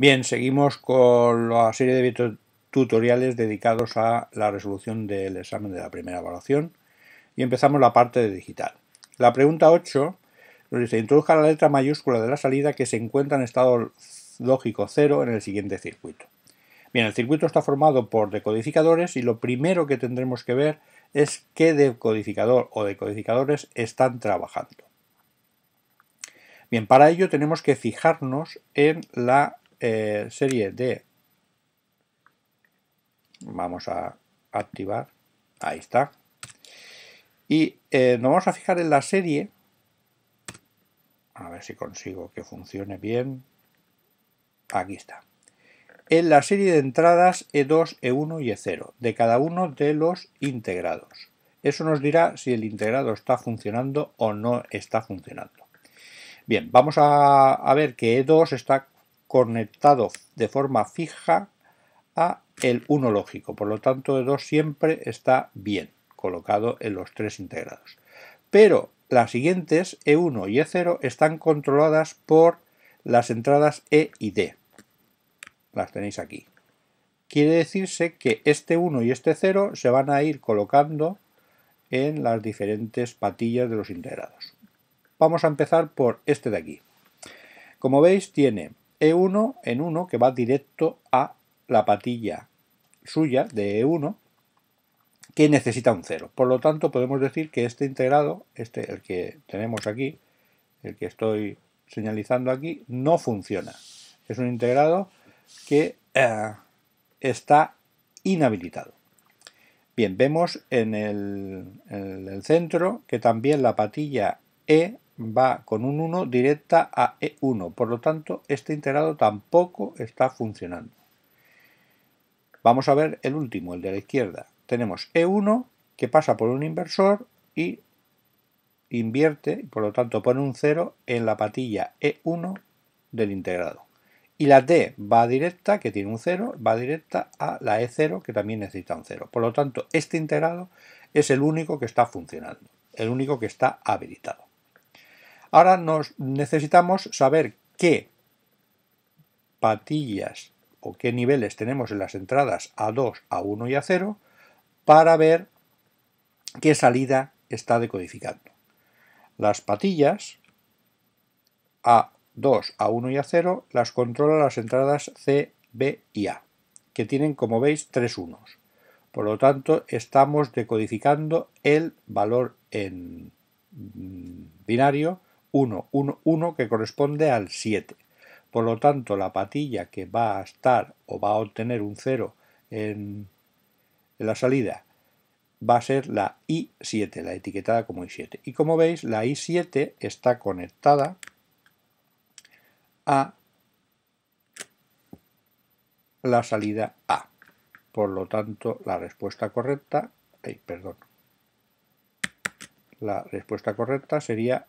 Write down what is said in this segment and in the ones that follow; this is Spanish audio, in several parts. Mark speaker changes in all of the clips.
Speaker 1: Bien, seguimos con la serie de tutoriales dedicados a la resolución del examen de la primera evaluación y empezamos la parte de digital. La pregunta 8 nos dice, introduzca la letra mayúscula de la salida que se encuentra en estado lógico 0 en el siguiente circuito. Bien, el circuito está formado por decodificadores y lo primero que tendremos que ver es qué decodificador o decodificadores están trabajando. Bien, para ello tenemos que fijarnos en la eh, serie de... Vamos a activar. Ahí está. Y eh, nos vamos a fijar en la serie. A ver si consigo que funcione bien. Aquí está. En la serie de entradas E2, E1 y E0 de cada uno de los integrados. Eso nos dirá si el integrado está funcionando o no está funcionando. Bien, vamos a, a ver que E2 está conectado de forma fija a el 1 lógico. Por lo tanto, el 2 siempre está bien colocado en los tres integrados. Pero las siguientes, E1 y E0, están controladas por las entradas E y D. Las tenéis aquí. Quiere decirse que este 1 y este 0 se van a ir colocando en las diferentes patillas de los integrados. Vamos a empezar por este de aquí. Como veis, tiene e1 en 1 que va directo a la patilla suya de E1 que necesita un 0. Por lo tanto, podemos decir que este integrado, este, el que tenemos aquí, el que estoy señalizando aquí, no funciona. Es un integrado que eh, está inhabilitado. Bien, vemos en el, en el centro que también la patilla E va con un 1 directa a E1, por lo tanto este integrado tampoco está funcionando. Vamos a ver el último, el de la izquierda. Tenemos E1 que pasa por un inversor y invierte, por lo tanto pone un 0 en la patilla E1 del integrado. Y la D va directa, que tiene un 0, va directa a la E0, que también necesita un 0. Por lo tanto, este integrado es el único que está funcionando, el único que está habilitado. Ahora nos necesitamos saber qué patillas o qué niveles tenemos en las entradas A2, A1 y A0 para ver qué salida está decodificando. Las patillas A2, A1 y A0 las controla las entradas C, B y A, que tienen, como veis, tres unos. Por lo tanto, estamos decodificando el valor en mm, binario 1, 1, 1, que corresponde al 7. Por lo tanto, la patilla que va a estar o va a obtener un 0 en, la salida va a ser la I7, la etiquetada como I7. Y como veis, la I7 está conectada a la salida A. Por lo tanto, la respuesta correcta, perdón, la respuesta correcta sería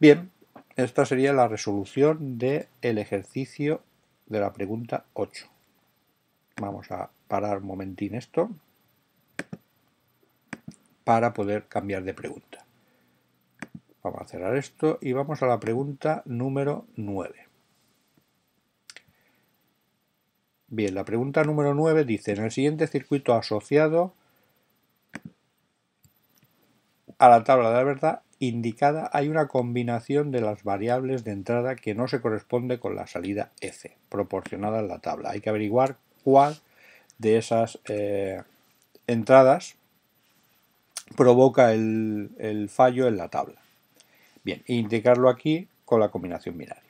Speaker 1: Bien, esta sería la resolución del ejercicio de la pregunta 8. Vamos a parar un momentín esto para poder cambiar de pregunta. Vamos a cerrar esto y vamos a la pregunta número 9. Bien, la pregunta número 9 dice, en el siguiente circuito asociado a la tabla de la verdad indicada hay una combinación de las variables de entrada que no se corresponde con la salida F, proporcionada en la tabla. Hay que averiguar cuál de esas eh, entradas provoca el, el, fallo en la tabla. Bien, e indicarlo aquí con la combinación binaria.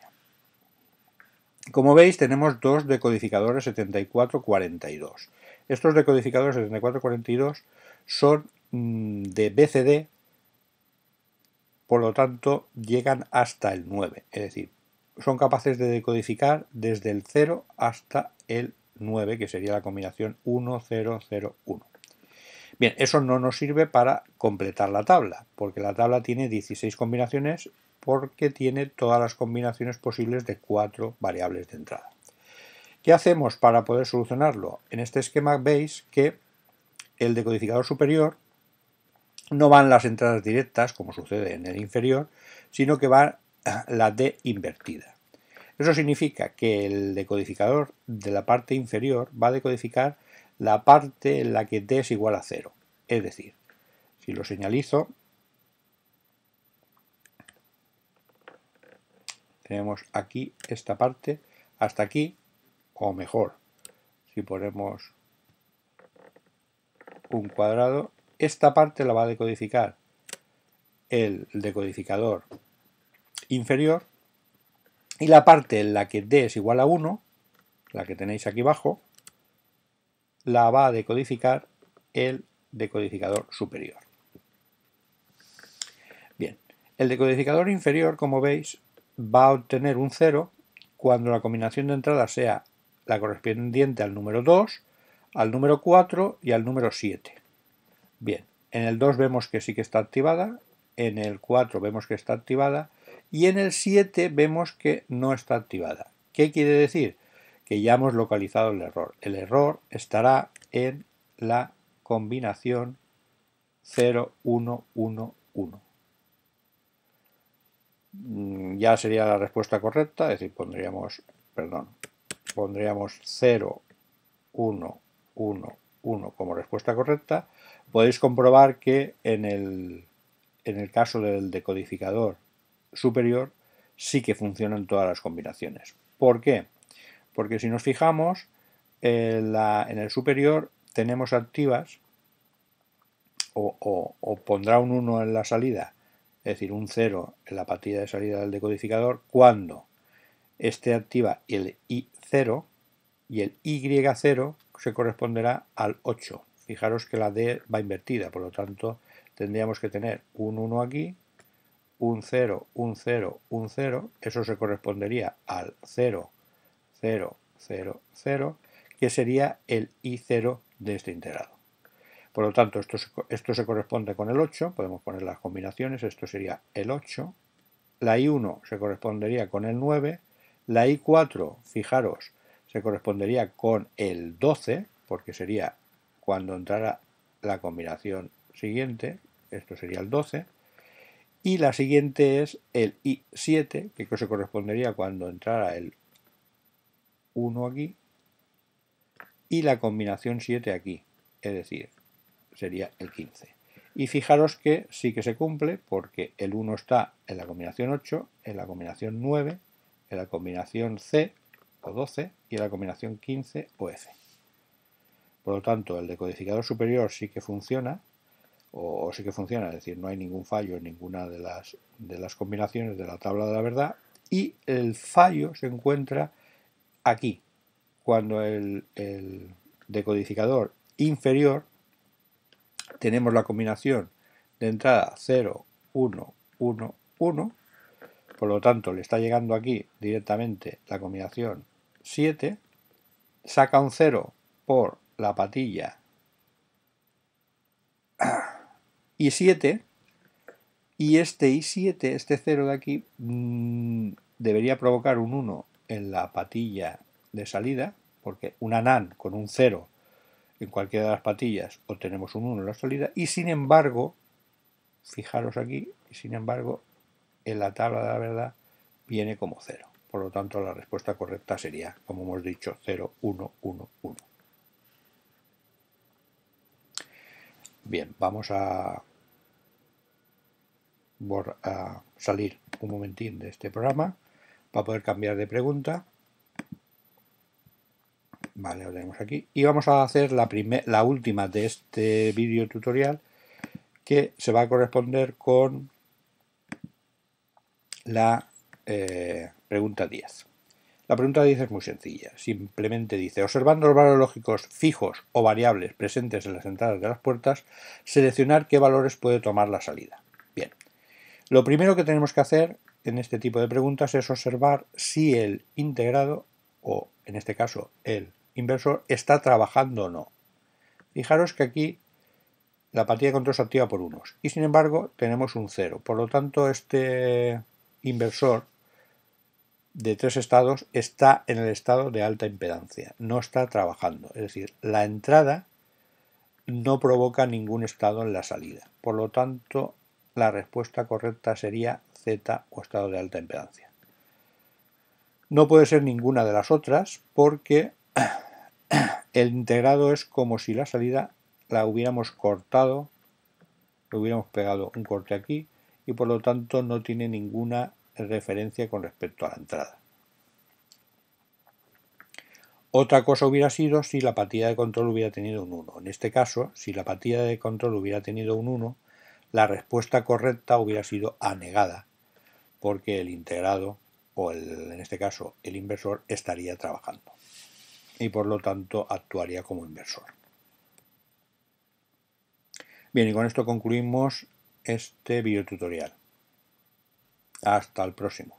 Speaker 1: Como veis, tenemos dos decodificadores 7442. Estos decodificadores 7442 son mm, de BCD por lo tanto llegan hasta el 9, es decir, son capaces de decodificar desde el 0 hasta el 9, que sería la combinación 1, 1. Bien, eso no nos sirve para completar la tabla, porque la tabla tiene 16 combinaciones porque tiene todas las combinaciones posibles de cuatro variables de entrada. ¿Qué hacemos para poder solucionarlo? En este esquema veis que el decodificador superior no van las entradas directas, como sucede en el inferior, sino que va ah, la D invertida. Eso significa que el decodificador de la parte inferior va a decodificar la parte en la que D es igual a cero. Es decir, si lo señalizo, tenemos aquí esta parte hasta aquí, o mejor, si ponemos un cuadrado, esta parte la va a decodificar el decodificador inferior y la parte en la que D es igual a 1, la que tenéis aquí abajo, la va a decodificar el decodificador superior. Bien, el decodificador inferior, como veis, va a obtener un 0 cuando la combinación de entradas sea la correspondiente al número 2, al número 4 y al número 7. Bien, en el 2 vemos que sí que está activada, en el 4 vemos que está activada y en el 7 vemos que no está activada. ¿Qué quiere decir? Que ya hemos localizado el error. El error estará en la combinación 0111. Mm, ya sería la respuesta correcta, es decir, pondríamos, perdón, pondríamos 0, 1, 1, 1 como respuesta correcta podéis comprobar que en el, caso del decodificador superior sí que funcionan todas las combinaciones. ¿Por qué? Porque si nos fijamos, en, el superior tenemos activas o, pondrá un 1 en la salida, es decir, un 0 en la partida de salida del decodificador, cuando este activa el I0 y el Y0 se corresponderá al 8 fijaros que la D va invertida, por lo tanto tendríamos que tener un 1 aquí, un 0, un 0, un 0, eso se correspondería al 0, 0, 0, 0, que sería el I0 de este integrado. Por lo tanto, esto, esto se corresponde con el 8, podemos poner las combinaciones, esto sería el 8, la I1 se correspondería con el 9, la I4, fijaros, se correspondería con el 12, porque sería cuando entrara la combinación siguiente, esto sería el 12, y la siguiente es el I7, que se correspondería cuando entrara el 1 aquí, y la combinación 7 aquí, es decir, sería el 15. Y fijaros que sí que se cumple porque el 1 está en la combinación 8, en la combinación 9, en la combinación C o 12 y en la combinación 15 o F. Por lo tanto, el decodificador superior sí que funciona, o, sí que funciona, es decir, no hay ningún fallo en ninguna de las, combinaciones de la tabla de la verdad, y el fallo se encuentra aquí, cuando el, el decodificador inferior tenemos la combinación de entrada 0, 1, 1, 1, por lo tanto le está llegando aquí directamente la combinación 7, saca un 0 por la patilla i 7 y este I7, este 0 de aquí, mm, debería provocar un 1 en la patilla de salida, porque una NAND con un 0 en cualquiera de las patillas obtenemos un 1 en la salida, y sin embargo, fijaros aquí, y sin embargo, en la tabla de la verdad viene como 0. Por lo tanto, la respuesta correcta sería, como hemos dicho, 0, 1, 1, 1. Bien, vamos a, salir un momentín de este programa para poder cambiar de pregunta. Vale, lo tenemos aquí. Y vamos a hacer la, última de este vídeo tutorial que se va a corresponder con la eh, pregunta 10. La pregunta dice es muy sencilla. Simplemente dice, observando los valores lógicos fijos o variables presentes en las entradas de las puertas, seleccionar qué valores puede tomar la salida. Bien, lo primero que tenemos que hacer en este tipo de preguntas es observar si el integrado, o en este caso el inversor, está trabajando o no. Fijaros que aquí la partida de control se activa por unos y sin embargo tenemos un cero. Por lo tanto, este inversor de tres estados está en el estado de alta impedancia, no está trabajando. Es decir, la entrada no provoca ningún estado en la salida. Por lo tanto, la respuesta correcta sería Z o estado de alta impedancia. No puede ser ninguna de las otras porque el integrado es como si la salida la hubiéramos cortado, le hubiéramos pegado un corte aquí y por lo tanto no tiene ninguna referencia con respecto a la entrada. Otra cosa hubiera sido si la partida de control hubiera tenido un 1. En este caso, si la partida de control hubiera tenido un 1, la respuesta correcta hubiera sido anegada, porque el integrado, o en este caso el inversor, estaría trabajando y por lo tanto actuaría como inversor. Bien, y con esto concluimos este videotutorial. Hasta el próximo.